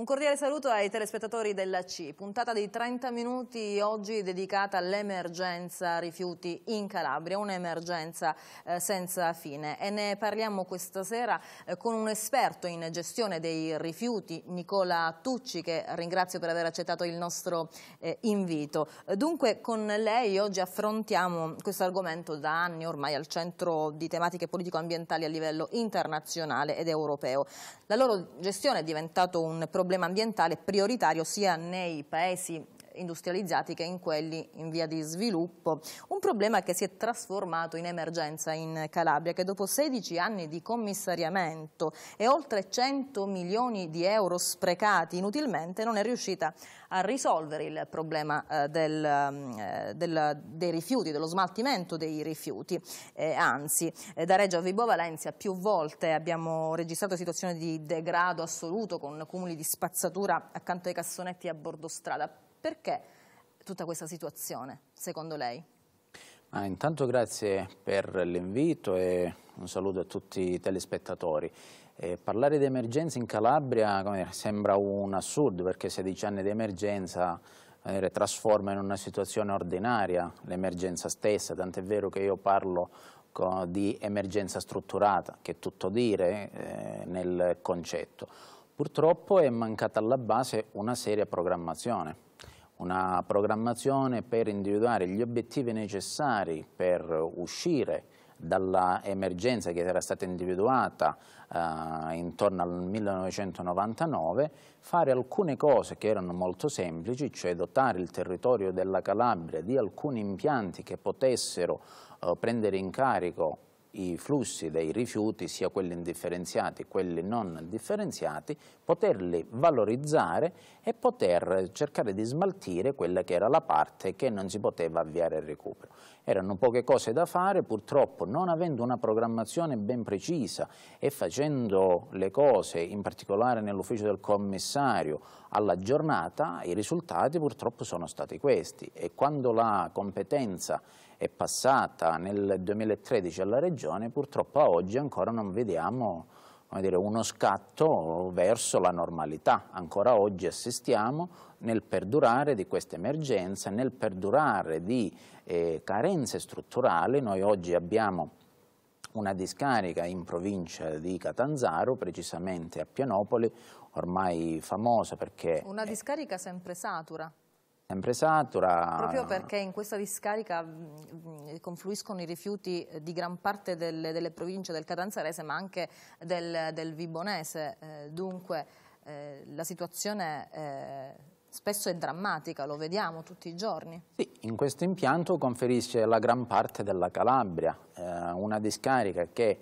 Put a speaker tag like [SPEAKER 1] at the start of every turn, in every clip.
[SPEAKER 1] Un cordiale saluto ai telespettatori della C, puntata di 30 minuti oggi dedicata all'emergenza rifiuti in Calabria, un'emergenza eh, senza fine e ne parliamo questa sera eh, con un esperto in gestione dei rifiuti, Nicola Tucci, che ringrazio per aver accettato il nostro eh, invito. Dunque con lei oggi affrontiamo questo argomento da anni ormai al centro di tematiche politico-ambientali a livello internazionale ed europeo. La loro gestione è diventato un problema problema ambientale prioritario sia nei paesi industrializzati che in quelli in via di sviluppo. Un problema che si è trasformato in emergenza in Calabria, che dopo 16 anni di commissariamento e oltre 100 milioni di euro sprecati inutilmente non è riuscita a risolvere il problema eh, del, eh, del, dei rifiuti, dello smaltimento dei rifiuti. Eh, anzi, eh, da Reggio a Vibo Valencia più volte abbiamo registrato situazioni di degrado assoluto con cumuli di spazzatura accanto ai cassonetti a bordo strada perché tutta questa situazione, secondo lei?
[SPEAKER 2] Ah, intanto grazie per l'invito e un saluto a tutti i telespettatori. Eh, parlare di emergenza in Calabria dire, sembra un assurdo perché 16 anni di emergenza dire, trasforma in una situazione ordinaria l'emergenza stessa, tant'è vero che io parlo di emergenza strutturata, che è tutto dire eh, nel concetto. Purtroppo è mancata alla base una seria programmazione, una programmazione per individuare gli obiettivi necessari per uscire dall'emergenza che era stata individuata eh, intorno al 1999, fare alcune cose che erano molto semplici, cioè dotare il territorio della Calabria di alcuni impianti che potessero eh, prendere in carico i flussi dei rifiuti, sia quelli indifferenziati che quelli non differenziati, poterli valorizzare e poter cercare di smaltire quella che era la parte che non si poteva avviare il recupero. Erano poche cose da fare, purtroppo non avendo una programmazione ben precisa e facendo le cose, in particolare nell'ufficio del commissario, alla giornata, i risultati purtroppo sono stati questi e quando la competenza è passata nel 2013 alla Regione, purtroppo a oggi ancora non vediamo dire, uno scatto verso la normalità. Ancora oggi assistiamo nel perdurare di questa emergenza, nel perdurare di eh, carenze strutturali. Noi oggi abbiamo una discarica in provincia di Catanzaro, precisamente a Pianopoli, ormai famosa perché... Una
[SPEAKER 1] discarica sempre satura
[SPEAKER 2] sempre satura. Proprio perché
[SPEAKER 1] in questa discarica mm, confluiscono i rifiuti di gran parte delle, delle province del Catanzarese ma anche del, del Vibonese, eh, dunque eh, la situazione eh, spesso è drammatica, lo vediamo tutti i giorni. Sì,
[SPEAKER 2] in questo impianto conferisce la gran parte della Calabria, eh, una discarica che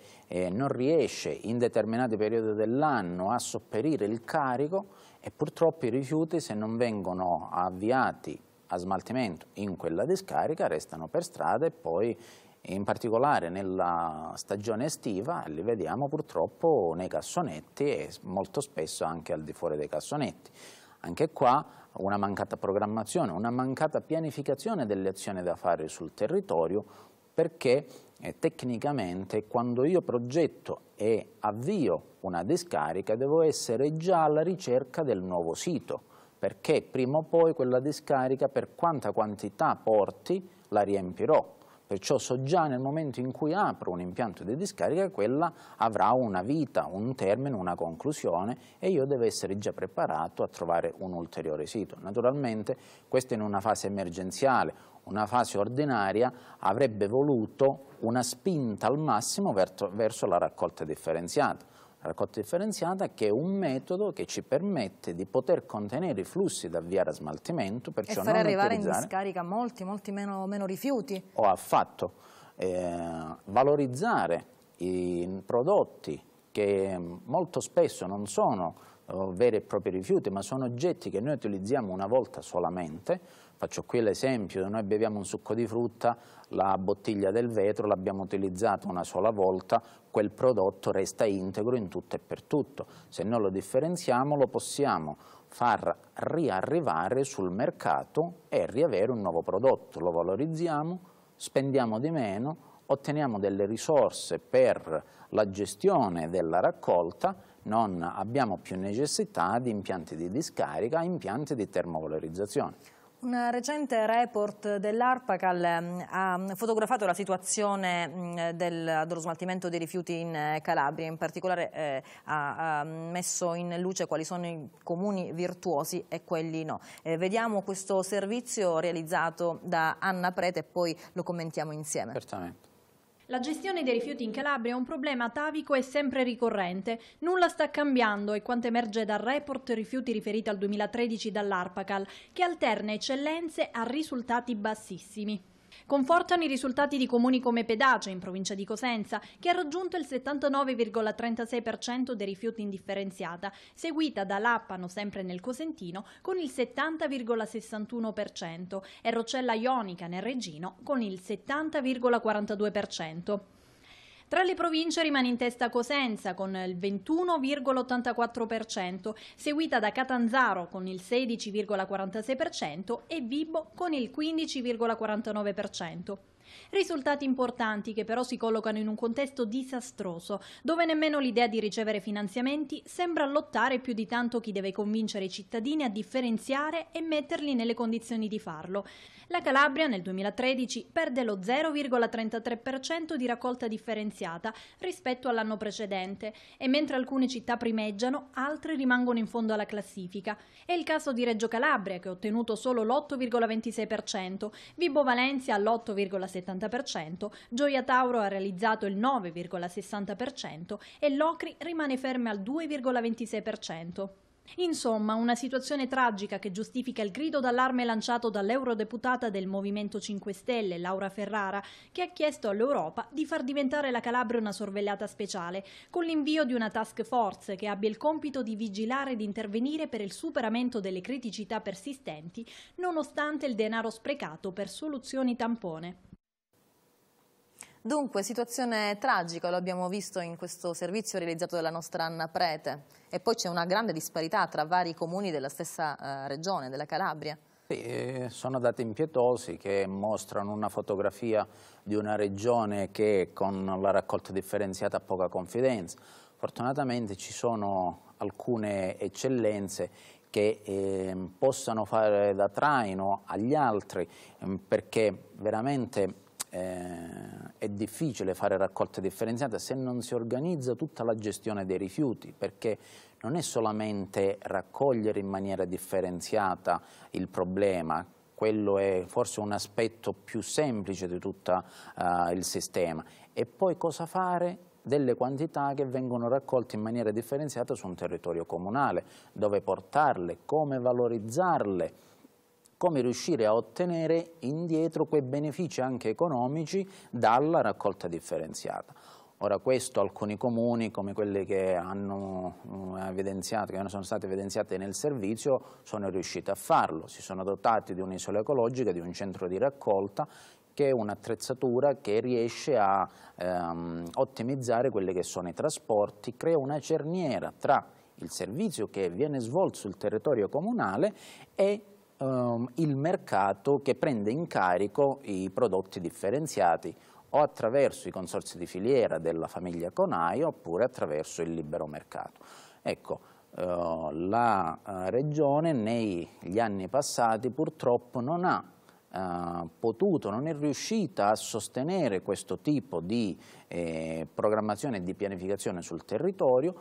[SPEAKER 2] non riesce in determinati periodi dell'anno a sopperire il carico e purtroppo i rifiuti se non vengono avviati a smaltimento in quella discarica restano per strada e poi in particolare nella stagione estiva li vediamo purtroppo nei cassonetti e molto spesso anche al di fuori dei cassonetti. Anche qua una mancata programmazione, una mancata pianificazione delle azioni da fare sul territorio perché e tecnicamente quando io progetto e avvio una discarica devo essere già alla ricerca del nuovo sito perché prima o poi quella discarica per quanta quantità porti la riempirò Perciò so già nel momento in cui apro un impianto di discarica quella avrà una vita, un termine, una conclusione e io devo essere già preparato a trovare un ulteriore sito. Naturalmente questo in una fase emergenziale, una fase ordinaria avrebbe voluto una spinta al massimo verso la raccolta differenziata la raccolta differenziata che è un metodo che ci permette di poter contenere i flussi da avviare a smaltimento, e far arrivare in discarica
[SPEAKER 1] molti, molti meno, meno
[SPEAKER 2] rifiuti. O affatto eh, valorizzare i prodotti che molto spesso non sono eh, veri e propri rifiuti, ma sono oggetti che noi utilizziamo una volta solamente. Faccio qui l'esempio, noi beviamo un succo di frutta, la bottiglia del vetro l'abbiamo utilizzata una sola volta, quel prodotto resta integro in tutto e per tutto. Se non lo differenziamo lo possiamo far riarrivare sul mercato e riavere un nuovo prodotto. Lo valorizziamo, spendiamo di meno, otteniamo delle risorse per la gestione della raccolta, non abbiamo più necessità di impianti di discarica, impianti di termovalorizzazione.
[SPEAKER 1] Un recente report dell'ARPACAL ehm, ha fotografato la situazione del, dello smaltimento dei rifiuti in eh, Calabria, in particolare eh, ha, ha, messo in luce quali sono i comuni virtuosi e quelli no. Eh, vediamo questo servizio realizzato da Anna Prete e poi lo commentiamo insieme. Certamente.
[SPEAKER 3] La gestione dei rifiuti in Calabria è un problema atavico e sempre ricorrente. Nulla sta cambiando e quanto emerge dal report rifiuti riferito al 2013 dall'Arpacal, che alterna eccellenze a risultati bassissimi. Confortano i risultati di comuni come Pedace, in provincia di Cosenza, che ha raggiunto il 79,36% dei rifiuti indifferenziata, seguita da Lappano, sempre nel Cosentino, con il 70,61% e Rocella Ionica nel Regino con il 70,42%. Tra le province rimane in testa Cosenza con il 21,84%, seguita da Catanzaro con il 16,46% e Vibo con il 15,49%. Risultati importanti che però si collocano in un contesto disastroso, dove nemmeno l'idea di ricevere finanziamenti sembra lottare più di tanto chi deve convincere i cittadini a differenziare e metterli nelle condizioni di farlo. La Calabria nel 2013 perde lo 0,33% di raccolta differenziata rispetto all'anno precedente e mentre alcune città primeggiano, altre rimangono in fondo alla classifica. È il caso di Reggio Calabria che ha ottenuto solo l'8,26%, Vibo Valencia all'8,7%, 9,70%, Gioia Tauro ha realizzato il 9,60% e Locri rimane ferma al 2,26%. Insomma, una situazione tragica che giustifica il grido d'allarme lanciato dall'eurodeputata del Movimento 5 Stelle, Laura Ferrara, che ha chiesto all'Europa di far diventare la Calabria una sorvegliata speciale, con l'invio di una task force che abbia il compito di vigilare ed intervenire per il superamento delle criticità persistenti, nonostante il denaro sprecato per soluzioni tampone.
[SPEAKER 1] Dunque, situazione tragica, lo abbiamo visto in questo servizio realizzato dalla nostra Anna Prete. E poi c'è una grande disparità tra vari comuni della stessa eh, regione, della Calabria.
[SPEAKER 2] Sì, eh, sono dati impietosi che mostrano una fotografia di una regione che con la raccolta differenziata ha poca confidenza. Fortunatamente ci sono alcune eccellenze che eh, possano fare da traino agli altri ehm, perché veramente eh, è difficile fare raccolta differenziata se non si organizza tutta la gestione dei rifiuti, perché non è solamente raccogliere in maniera differenziata il problema, quello è forse un aspetto più semplice di tutto eh, il sistema, e poi cosa fare delle quantità che vengono raccolte in maniera differenziata su un territorio comunale, dove portarle, come valorizzarle, come riuscire a ottenere indietro quei benefici anche economici dalla raccolta differenziata. Ora questo alcuni comuni come quelli che, hanno eh, evidenziato, che sono state evidenziate nel servizio sono riusciti a farlo, si sono dotati di un'isola ecologica, di un centro di raccolta che è un'attrezzatura che riesce a ehm, ottimizzare quelli che sono i trasporti, crea una cerniera tra il servizio che viene svolto sul territorio comunale e ehm, il mercato che prende in carico i prodotti differenziati o attraverso i consorzi di filiera della famiglia Conai oppure attraverso il libero mercato. Ecco, eh, la eh, Regione negli anni passati purtroppo non ha eh, potuto, non è riuscita a sostenere questo tipo di eh, programmazione e di pianificazione sul territorio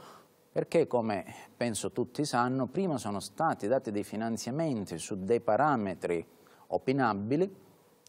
[SPEAKER 2] perché come penso tutti sanno, prima sono stati dati dei finanziamenti su dei parametri opinabili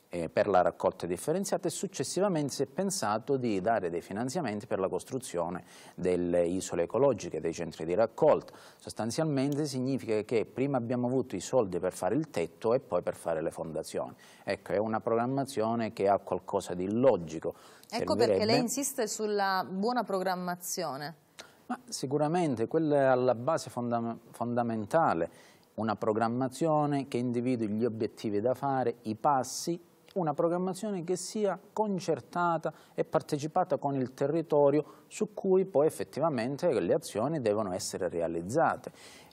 [SPEAKER 2] eh, per la raccolta differenziata e successivamente si è pensato di dare dei finanziamenti per la costruzione delle isole ecologiche, dei centri di raccolta. Sostanzialmente significa che prima abbiamo avuto i soldi per fare il tetto e poi per fare le fondazioni. Ecco, è una programmazione che ha qualcosa di illogico. Ecco Servirebbe... perché lei
[SPEAKER 1] insiste sulla buona programmazione.
[SPEAKER 2] Ma sicuramente quella è alla base fonda fondamentale, una programmazione che individui gli obiettivi da fare, i passi, una programmazione che sia concertata e partecipata con il territorio su cui poi effettivamente le azioni devono essere realizzate.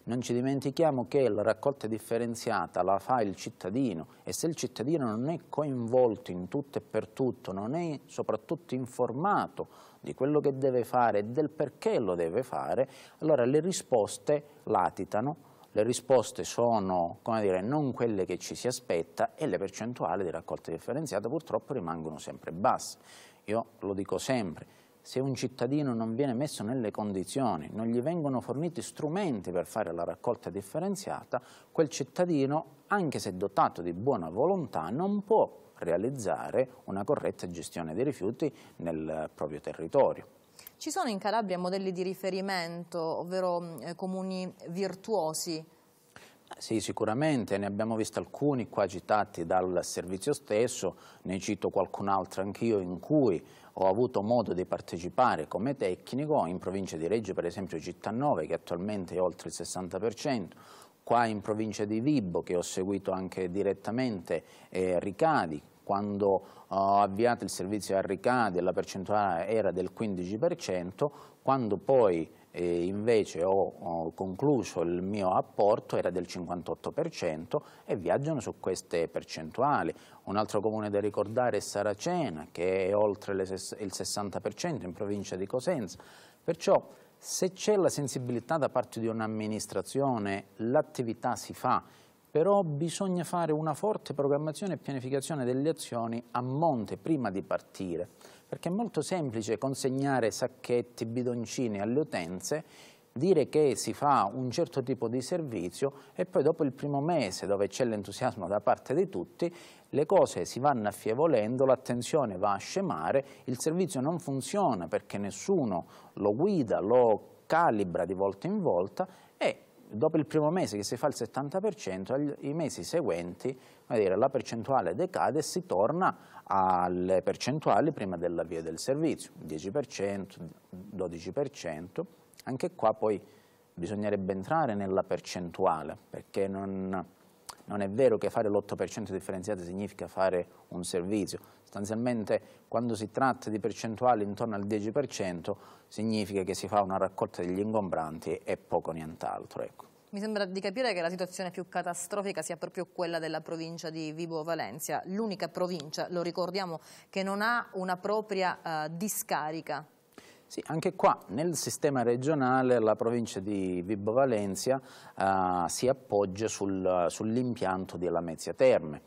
[SPEAKER 2] Non ci dimentichiamo che la raccolta differenziata la fa il cittadino e se il cittadino non è coinvolto in tutto e per tutto, non è soprattutto informato di quello che deve fare e del perché lo deve fare, allora le risposte latitano, le risposte sono dire, non quelle che ci si aspetta e le percentuali di raccolta differenziata purtroppo rimangono sempre basse. Io lo dico sempre, se un cittadino non viene messo nelle condizioni, non gli vengono forniti strumenti per fare la raccolta differenziata, quel cittadino, anche se dotato di buona volontà, non può realizzare una corretta gestione dei rifiuti nel proprio territorio.
[SPEAKER 1] Ci sono in Calabria modelli di riferimento, ovvero mm, eh, comuni virtuosi?
[SPEAKER 2] Sì, sicuramente, ne abbiamo visto alcuni qua citati dal servizio stesso, ne cito qualcun altro anch'io in cui ho avuto modo di partecipare come tecnico in provincia di Reggio, per esempio Città 9, che attualmente è oltre il 60%, qua in provincia di Vibo, che ho seguito anche direttamente, eh, Ricadi, quando eh, ho avviato il servizio a Ricadi la percentuale era del 15%, quando poi eh, invece ho, ho, concluso il mio apporto era del 58% e viaggiano su queste percentuali. Un altro comune da ricordare è Saracena che è oltre le, il 60% in provincia di Cosenza. Perciò se c'è la sensibilità da parte di un'amministrazione, l'attività si fa, però bisogna fare una forte programmazione e pianificazione delle azioni a monte prima di partire, perché è molto semplice consegnare sacchetti, bidoncini alle utenze dire che si fa un certo tipo di servizio e poi dopo il primo mese dove c'è l'entusiasmo da parte di tutti le cose si vanno affievolendo, l'attenzione va a scemare, il servizio non funziona perché nessuno lo guida, lo calibra di volta in volta e dopo il primo mese che si fa il 70%, i mesi seguenti dire, la percentuale decade e si torna alle percentuali prima dell'avvio del servizio, 10%, 12%. Anche qua poi bisognerebbe entrare nella percentuale, perché non, non è vero che fare l'8% differenziato significa fare un servizio. Sostanzialmente quando si tratta di percentuali intorno al 10% significa che si fa una raccolta degli ingombranti e poco nient'altro. Ecco.
[SPEAKER 1] Mi sembra di capire che la situazione più catastrofica sia proprio quella della provincia di Vibo Valencia, l'unica provincia, lo ricordiamo, che non ha una propria uh, discarica
[SPEAKER 2] sì, anche qua nel sistema regionale la provincia di Vibo Valencia eh, si appoggia sul, sull'impianto di Lamezia Terme.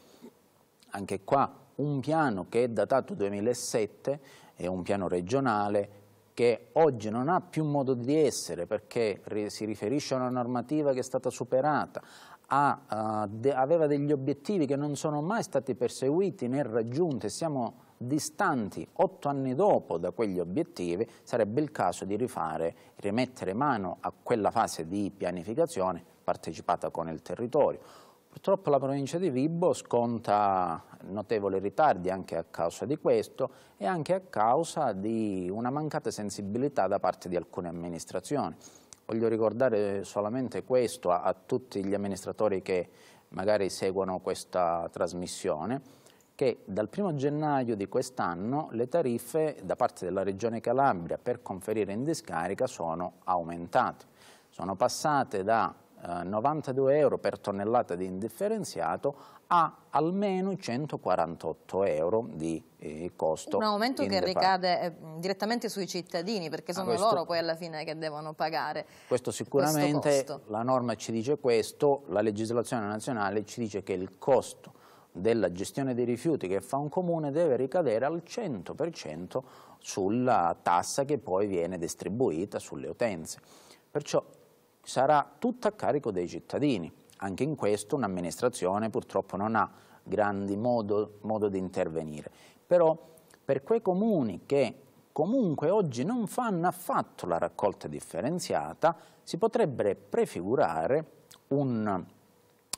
[SPEAKER 2] Anche qua un piano che è datato 2007, è un piano regionale che oggi non ha più modo di essere perché si riferisce a una normativa che è stata superata, a, uh, eh, de aveva degli obiettivi che non sono mai stati perseguiti né raggiunti, siamo distanti otto anni dopo da quegli obiettivi, sarebbe il caso di rifare, rimettere mano a quella fase di pianificazione partecipata con il territorio. Purtroppo la provincia di Vibo sconta notevoli ritardi anche a causa di questo e anche a causa di una mancata sensibilità da parte di alcune amministrazioni. Voglio ricordare solamente questo a, a tutti gli amministratori che magari seguono questa trasmissione che dal 1 gennaio di quest'anno le tariffe da parte della Regione Calabria per conferire in discarica sono aumentate. Sono passate da 92 eh, euro per tonnellata di indifferenziato a almeno 148 euro di eh, costo. Un aumento che ricade
[SPEAKER 1] eh, direttamente sui cittadini perché sono questo, loro poi alla fine che devono pagare
[SPEAKER 2] Questo sicuramente, questo la norma ci dice questo, la legislazione nazionale ci dice che il costo della gestione dei rifiuti che fa un comune deve ricadere al 100% sulla tassa che poi viene distribuita sulle utenze. Perciò sarà tutto a carico dei cittadini. Anche in questo un'amministrazione purtroppo non ha grandi modo, modo di intervenire. Però per quei comuni che comunque oggi non fanno affatto la raccolta differenziata, si potrebbe prefigurare un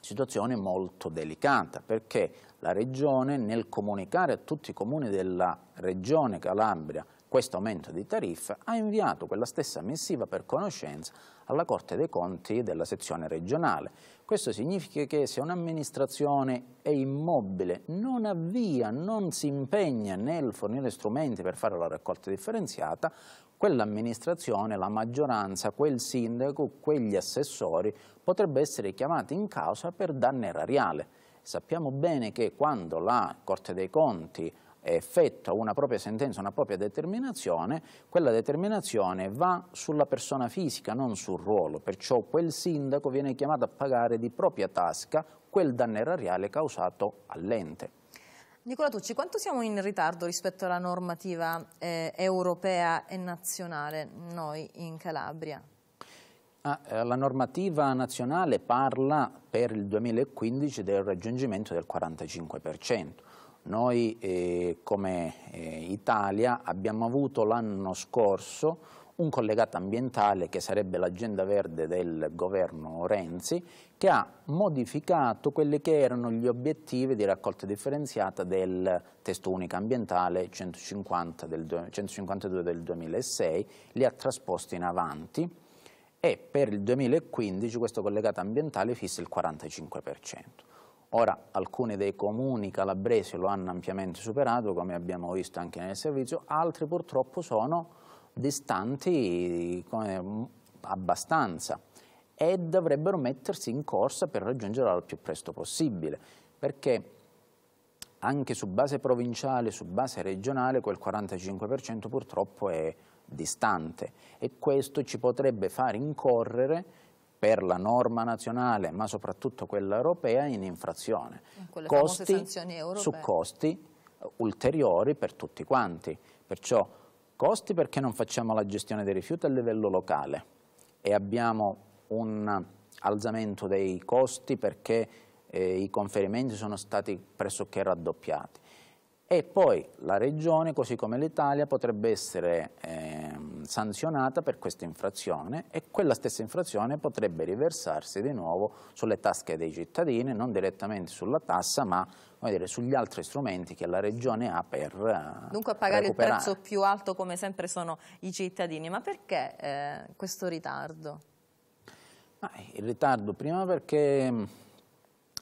[SPEAKER 2] situazione molto delicata perché la Regione nel comunicare a tutti i comuni della Regione Calabria questo aumento di tariffe, ha inviato quella stessa missiva per conoscenza alla Corte dei Conti della sezione regionale. Questo significa che se un'amministrazione è immobile, non avvia, non si impegna nel fornire strumenti per fare la raccolta differenziata, quell'amministrazione, la maggioranza, quel sindaco, quegli assessori potrebbe essere chiamati in causa per danno erariale. Sappiamo bene che quando la Corte dei Conti effettua una propria sentenza, una propria determinazione, quella determinazione va sulla persona fisica, non sul ruolo, perciò quel sindaco viene chiamato a pagare di propria tasca quel danno erariale causato all'ente.
[SPEAKER 1] Nicola Tucci, quanto siamo in ritardo rispetto alla normativa eh, europea e nazionale noi in Calabria?
[SPEAKER 2] Ah, eh, la normativa nazionale parla per il 2015 del raggiungimento del 45%. Noi eh, come eh, Italia abbiamo avuto l'anno scorso un collegato ambientale che sarebbe l'agenda verde del governo Renzi che ha modificato quelli che erano gli obiettivi di raccolta differenziata del testo unico ambientale 150 del, 152 del 2006, li ha trasposti in avanti e per il 2015 questo collegato ambientale fissa il 45%. Ora alcuni dei comuni calabresi lo hanno ampiamente superato, come abbiamo visto anche nel servizio, altri purtroppo sono distanti mm, abbastanza e dovrebbero mettersi in corsa per raggiungerlo al più presto possibile, perché anche su base provinciale, su base regionale, quel 45% purtroppo è distante e questo ci potrebbe far incorrere per la norma nazionale, ma soprattutto quella europea, in infrazione.
[SPEAKER 1] costi su
[SPEAKER 2] costi ulteriori per tutti quanti. Perciò costi perché non facciamo la gestione dei rifiuti a livello locale e abbiamo un alzamento dei costi perché eh, i conferimenti sono stati pressoché raddoppiati. E poi la Regione, così come l'Italia, potrebbe essere... Eh, sanzionata per questa infrazione e quella stessa infrazione potrebbe riversarsi di nuovo sulle tasche dei cittadini, non direttamente sulla tassa ma dire, sugli altri strumenti che la Regione ha per eh, Dunque a pagare il prezzo
[SPEAKER 1] più alto come sempre sono i cittadini, ma perché eh, questo ritardo?
[SPEAKER 2] Ah, il ritardo prima perché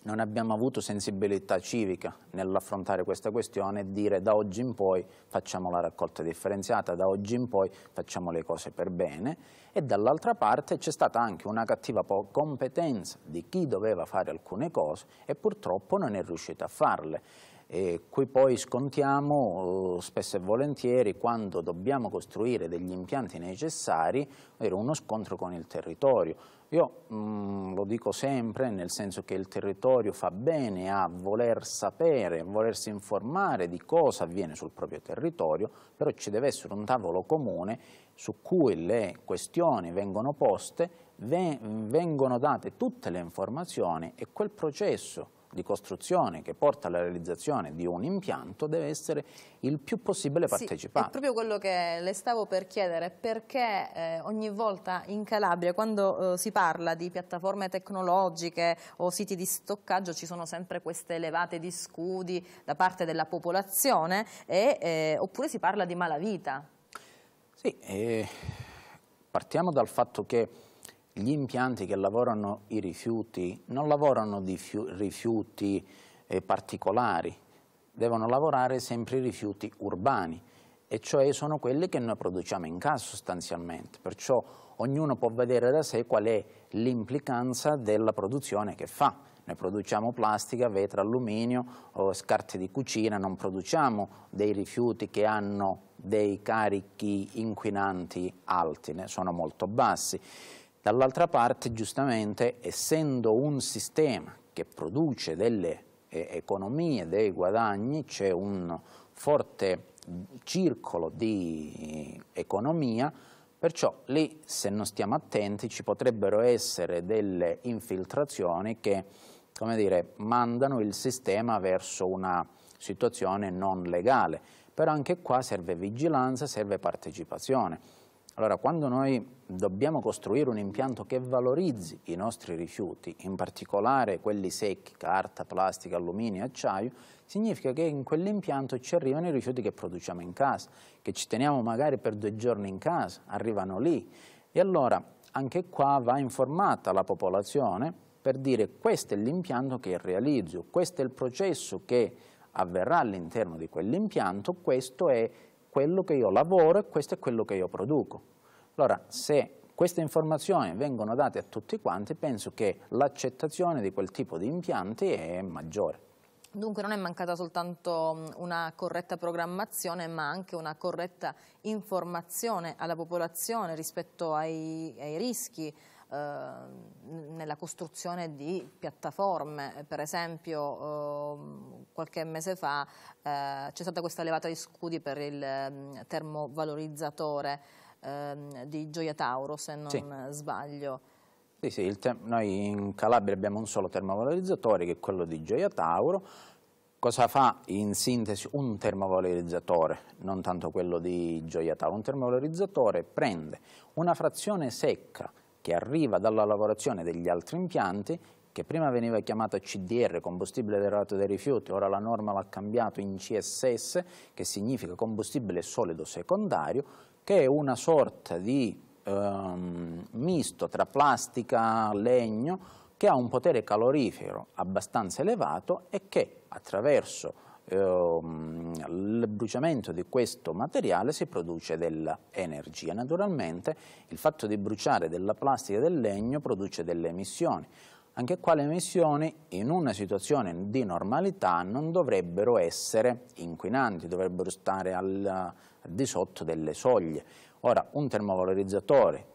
[SPEAKER 2] non abbiamo avuto sensibilità civica nell'affrontare questa questione e dire da oggi in poi facciamo la raccolta differenziata, da oggi in poi facciamo le cose per bene e dall'altra parte c'è stata anche una cattiva competenza di chi doveva fare alcune cose e purtroppo non è riuscito a farle eh, cui poi scontiamo eh, spesso e volentieri quando dobbiamo costruire degli impianti necessari, era uno scontro con il territorio. Io mh, mm, lo dico sempre, nel senso che il territorio fa bene a voler sapere, a volersi informare di cosa avviene sul proprio territorio, però ci deve essere un tavolo comune su cui le questioni vengono poste, vengono date tutte le informazioni e quel processo di costruzione che porta alla realizzazione di un impianto deve essere il più possibile partecipato. Sì, è proprio
[SPEAKER 1] quello che le stavo per chiedere, perché eh, ogni volta in Calabria quando eh, si parla di piattaforme tecnologiche o siti di stoccaggio ci sono sempre queste elevate di scudi da parte della popolazione e, eh, oppure si parla di malavita?
[SPEAKER 2] Sì, partiamo dal fatto che gli impianti che lavorano i rifiuti non lavorano di rifiuti eh, particolari, devono lavorare sempre i rifiuti urbani, e cioè sono quelli che noi produciamo in casa sostanzialmente, perciò ognuno può vedere da sé qual è l'implicanza della produzione che fa. Noi produciamo plastica, vetro, alluminio, scarti di cucina, non produciamo dei rifiuti che hanno dei carichi inquinanti alti, ne sono molto bassi. Dall'altra parte, giustamente, essendo un sistema che produce delle eh, economie, dei guadagni, c'è un forte circolo di economia, perciò lì se non stiamo attenti ci potrebbero essere delle infiltrazioni che come dire, mandano il sistema verso una situazione non legale, però anche qua serve vigilanza, serve partecipazione. Allora quando noi dobbiamo costruire un impianto che valorizzi i nostri rifiuti, in particolare quelli secchi, carta, plastica, alluminio, acciaio, significa che in quell'impianto ci arrivano i rifiuti che produciamo in casa, che ci teniamo magari per due giorni in casa, arrivano lì. E allora anche qua va informata la popolazione per dire questo è l'impianto che realizzo, questo è il processo che avverrà all'interno di quell'impianto, questo è quello che io lavoro e questo è quello che io produco. Allora, se queste informazioni vengono date a tutti quanti, penso che l'accettazione di quel tipo di impianti è maggiore.
[SPEAKER 1] Dunque non è mancata soltanto una corretta programmazione ma anche una corretta informazione alla popolazione rispetto ai, ai rischi eh, nella costruzione di piattaforme. Per esempio eh, qualche mese fa eh, c'è stata questa levata di scudi per il termovalorizzatore ehm, di Gioia Tauro, se non sì. sbaglio.
[SPEAKER 2] Sì, sì, noi in Calabria abbiamo un solo termovalorizzatore che è quello di Gioia Tauro. Cosa fa in sintesi un termovalorizzatore, non tanto quello di Gioia Tauro? Un termovalorizzatore prende una frazione secca che arriva dalla lavorazione degli altri impianti che prima veniva chiamata CDR, combustibile derivato dai rifiuti, ora la norma l'ha cambiato in CSS, che significa combustibile solido secondario, che è una sorta di ehm, misto tra plastica, e legno, che ha un potere calorifero abbastanza elevato e che attraverso ehm, il bruciamento di questo materiale si produce dell'energia. Naturalmente il fatto di bruciare della plastica e del legno produce delle emissioni anche qua le emissioni in una situazione di normalità non dovrebbero essere inquinanti, dovrebbero stare al, al di sotto delle soglie. Ora, un termovalorizzatore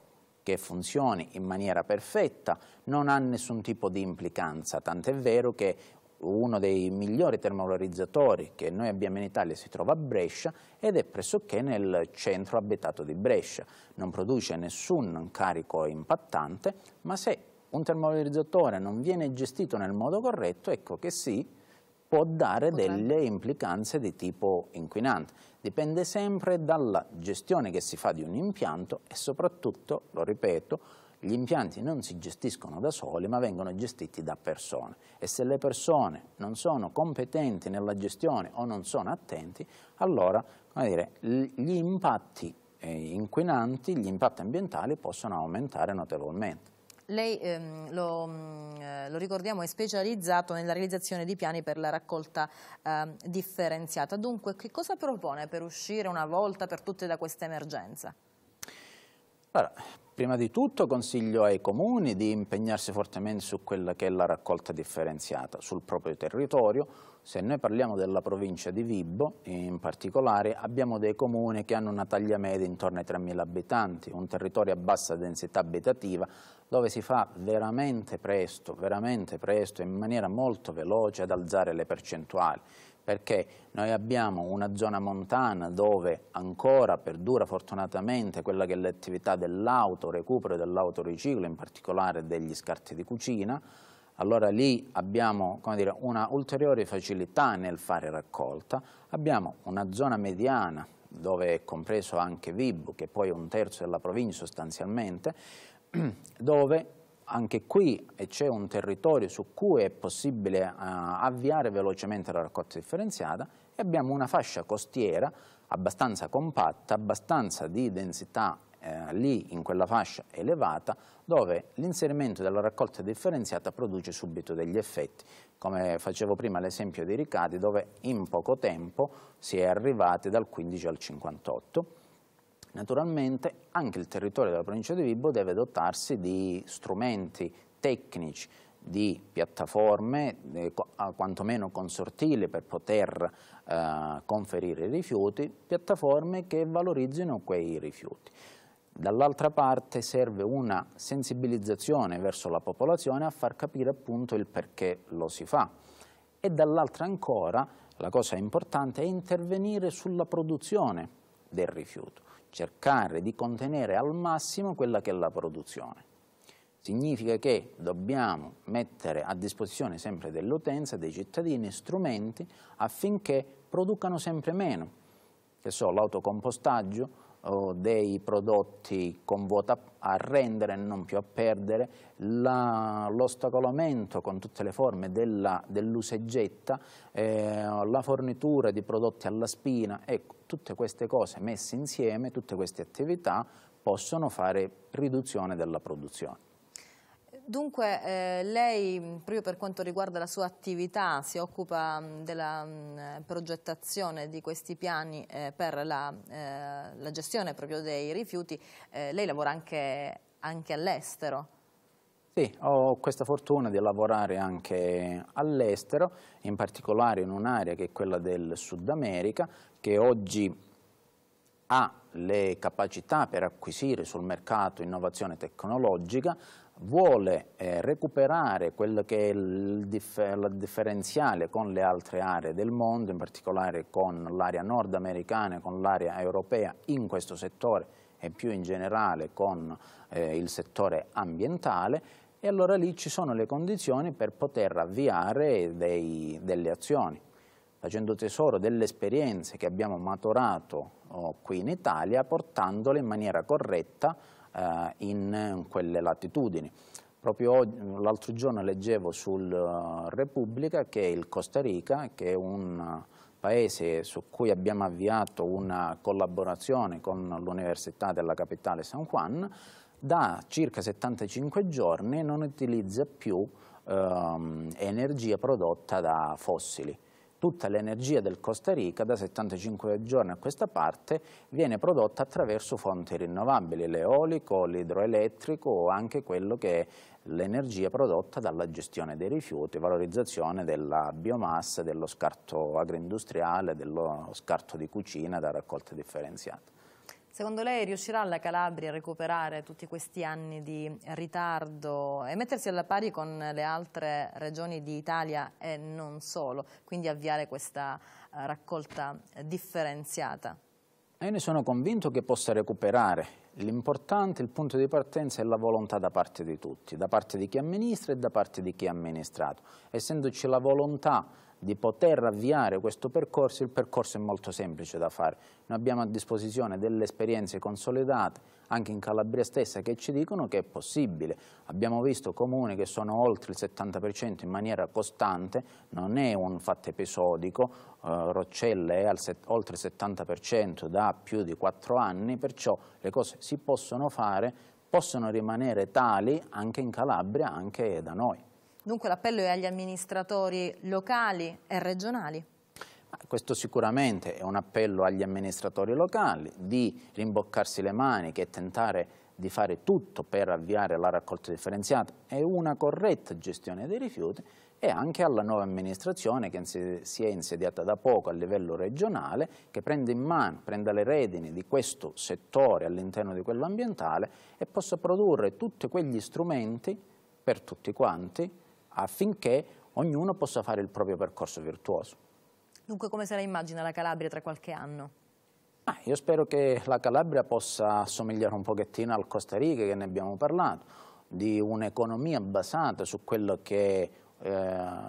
[SPEAKER 2] che funzioni in maniera perfetta non ha nessun tipo di implicanza, tant'è vero che uno dei migliori termovalorizzatori che noi abbiamo in Italia si trova a Brescia ed è pressoché nel centro abitato di Brescia. Non produce nessun carico impattante, ma se un termovalorizzatore non viene gestito nel modo corretto, ecco che sì, può dare delle implicanze di tipo inquinante. Dipende sempre dalla gestione che si fa di un impianto e soprattutto, lo ripeto, gli impianti non si gestiscono da soli ma vengono gestiti da persone e se le persone non sono competenti nella gestione o non sono attenti, allora dire, gli impatti eh, inquinanti, gli impatti ambientali possono aumentare notevolmente.
[SPEAKER 1] Lei, ehm, lo, mm, eh, lo, ricordiamo, è specializzato nella realizzazione di piani per la raccolta ehm, differenziata. Dunque, che cosa propone per uscire una volta per tutte da questa emergenza?
[SPEAKER 2] Allora, prima di tutto consiglio ai comuni di impegnarsi fortemente su quella che è la raccolta differenziata sul proprio territorio. Se noi parliamo della provincia di Vibbo, in particolare, abbiamo dei comuni che hanno una taglia media intorno ai 3.000 abitanti, un territorio a bassa densità abitativa, dove si fa veramente presto, veramente presto, in maniera molto veloce ad alzare le percentuali perché noi abbiamo una zona montana dove ancora perdura fortunatamente quella che è l'attività dell'auto, recupero dell'autoriciclo, in particolare degli scarti di cucina, allora lì abbiamo dire, una ulteriore facilità nel fare raccolta, abbiamo una zona mediana dove è compreso anche Vibo, che poi è un terzo della provincia sostanzialmente, dove anche qui c'è un territorio su cui è possibile uh, avviare velocemente la raccolta differenziata e abbiamo una fascia costiera abbastanza compatta, abbastanza di densità eh, lì in quella fascia elevata dove l'inserimento della raccolta differenziata produce subito degli effetti. Come facevo prima l'esempio dei ricadi dove in poco tempo si è arrivati dal 15 al 58 Naturalmente anche il territorio della provincia di Vibo deve dotarsi di strumenti tecnici, di piattaforme eh, quantomeno consortili per poter eh, conferire i rifiuti, piattaforme che valorizzino quei rifiuti. Dall'altra parte serve una sensibilizzazione verso la popolazione a far capire appunto il perché lo si fa. E dall'altra ancora, la cosa importante è intervenire sulla produzione del rifiuto, cercare di contenere al massimo quella che è la produzione. Significa che dobbiamo mettere a disposizione sempre dell'utenza, dei cittadini, strumenti affinché producano sempre meno, che so, l'autocompostaggio, dei prodotti con voto a rendere e non più a perdere, l'ostacolamento con tutte le forme dell'useggetta, dell eh, la fornitura di prodotti alla spina, ecco, tutte queste cose messe insieme, tutte queste attività possono fare riduzione della produzione.
[SPEAKER 1] Dunque eh, lei proprio per quanto riguarda la sua attività si occupa mh, della mh, progettazione di questi piani eh, per la, eh, la, gestione proprio dei rifiuti, eh, lei lavora anche, anche all'estero?
[SPEAKER 2] Sì, ho questa fortuna di lavorare anche all'estero, in particolare in un'area che è quella del Sud America, che oggi ha le capacità per acquisire sul mercato innovazione tecnologica, vuole eh, recuperare quello che è il, differ il, differenziale con le altre aree del mondo, in particolare con l'area nordamericana, e con l'area europea in questo settore e più in generale con eh, il settore ambientale e allora lì ci sono le condizioni per poter avviare dei, delle azioni. Facendo tesoro delle esperienze che abbiamo maturato oh, qui in Italia, portandole in maniera corretta eh, in quelle latitudini. Proprio l'altro giorno leggevo sul eh, Repubblica che il Costa Rica, che è un eh, paese su cui abbiamo avviato una collaborazione con l'Università della capitale San Juan, da circa 75 giorni non utilizza più ehm, energia prodotta da fossili tutta l'energia del Costa Rica da 75 giorni a questa parte viene prodotta attraverso fonti rinnovabili, l'eolico, l'idroelettrico o anche quello che è l'energia prodotta dalla gestione dei rifiuti, valorizzazione della biomassa, dello scarto agroindustriale, dello scarto di cucina da raccolta differenziata.
[SPEAKER 1] Secondo lei riuscirà la Calabria a recuperare tutti questi anni di ritardo e mettersi alla pari con le altre regioni d'Italia e non solo, quindi avviare questa eh, raccolta differenziata?
[SPEAKER 2] Io ne sono convinto che possa recuperare. L'importante, il punto di partenza è la volontà da parte di tutti, da parte di chi amministra e da parte di chi ha amministrato. Essendoci la volontà di poter avviare questo percorso, il percorso è molto semplice da fare. Noi abbiamo a disposizione delle esperienze consolidate, anche in Calabria stessa, che ci dicono che è possibile. Abbiamo visto comuni che sono oltre il 70% in maniera costante, non è un fatto episodico, eh, Roccella è oltre il 70% da più di 4 anni, perciò le cose si possono fare, possono rimanere tali anche in Calabria, anche da noi.
[SPEAKER 1] Dunque l'appello è agli amministratori locali e regionali.
[SPEAKER 2] Questo sicuramente è un appello agli amministratori locali di rimboccarsi le maniche e tentare di fare tutto per avviare la raccolta differenziata e una corretta gestione dei rifiuti e anche alla nuova amministrazione che si è insediata da poco a livello regionale, che prenda in mano, prenda le redini di questo settore all'interno di quello ambientale e possa produrre tutti quegli strumenti per tutti quanti affinché ognuno possa fare il proprio percorso virtuoso.
[SPEAKER 1] Dunque come se la immagina la Calabria tra qualche anno?
[SPEAKER 2] Ah, io spero che la Calabria possa assomigliare un pochettino al Costa Rica che ne abbiamo parlato, di un'economia basata su quello che è eh,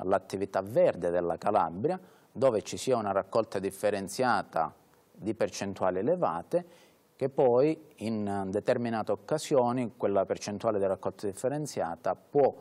[SPEAKER 2] l'attività verde della Calabria, dove ci sia una raccolta differenziata di percentuali elevate che poi in determinate occasioni quella percentuale di raccolta differenziata può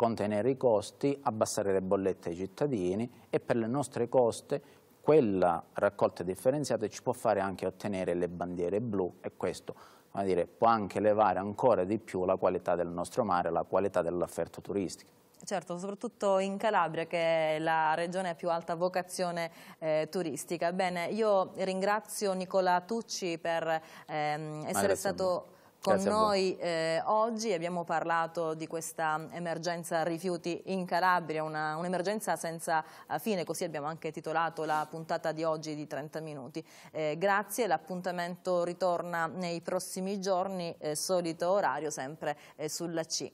[SPEAKER 2] contenere i costi, abbassare le bollette ai cittadini e per le nostre coste quella raccolta differenziata ci può fare anche ottenere le bandiere blu e questo dire, può anche elevare ancora di più la qualità del nostro mare, la qualità dell'offerta turistica.
[SPEAKER 1] Certo, soprattutto in Calabria che è la regione a più alta vocazione eh, turistica. Bene, io ringrazio Nicola Tucci per ehm, essere stato
[SPEAKER 2] con Grazie noi
[SPEAKER 1] eh, oggi. Abbiamo parlato di questa emergenza rifiuti in Calabria, un'emergenza un senza eh, fine, così abbiamo anche titolato la puntata di oggi di 30 minuti. Eh, grazie, l'appuntamento ritorna nei prossimi giorni, eh, solito orario sempre eh, sulla C.